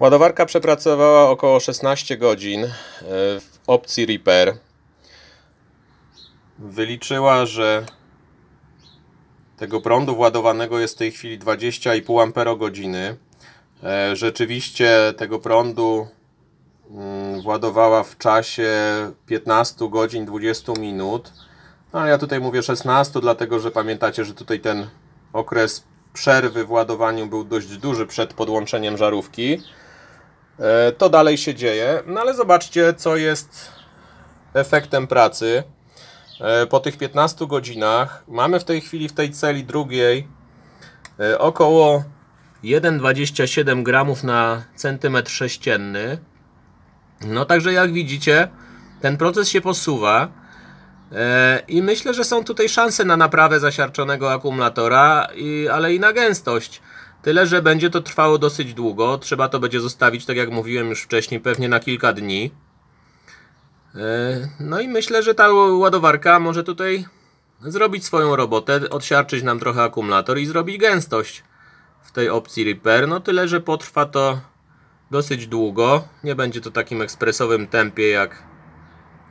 Ładowarka przepracowała około 16 godzin e, w opcji Repair. Wyliczyła, że tego prądu władowanego jest w tej chwili 20,5 Ah. E, rzeczywiście tego prądu mm, władowała w czasie 15 godzin 20 minut. No, ale ja tutaj mówię 16, dlatego że pamiętacie, że tutaj ten okres przerwy w ładowaniu był dość duży przed podłączeniem żarówki. E, to dalej się dzieje, no ale zobaczcie, co jest efektem pracy. E, po tych 15 godzinach mamy w tej chwili w tej celi drugiej e, około 1,27 gramów na centymetr sześcienny. No także jak widzicie, ten proces się posuwa i myślę, że są tutaj szanse na naprawę zasiarczonego akumulatora, ale i na gęstość. Tyle, że będzie to trwało dosyć długo. Trzeba to będzie zostawić, tak jak mówiłem już wcześniej, pewnie na kilka dni. E, no i myślę, że ta ładowarka może tutaj zrobić swoją robotę, odsiarczyć nam trochę akumulator i zrobić gęstość w tej opcji repair. No tyle, że potrwa to dosyć długo. Nie będzie to takim ekspresowym tempie jak,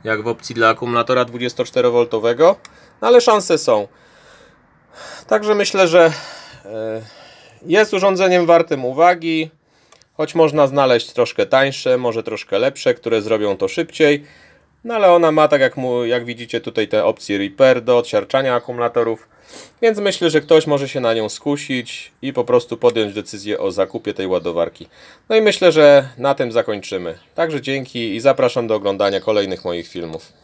jak w opcji dla akumulatora 24V, no ale szanse są. Także myślę, że e, jest urządzeniem wartym uwagi, choć można znaleźć troszkę tańsze, może troszkę lepsze, które zrobią to szybciej. No ale ona ma, tak jak, mu, jak widzicie tutaj te opcje repair do odsiarczania akumulatorów, więc myślę, że ktoś może się na nią skusić i po prostu podjąć decyzję o zakupie tej ładowarki. No i myślę, że na tym zakończymy. Także dzięki i zapraszam do oglądania kolejnych moich filmów.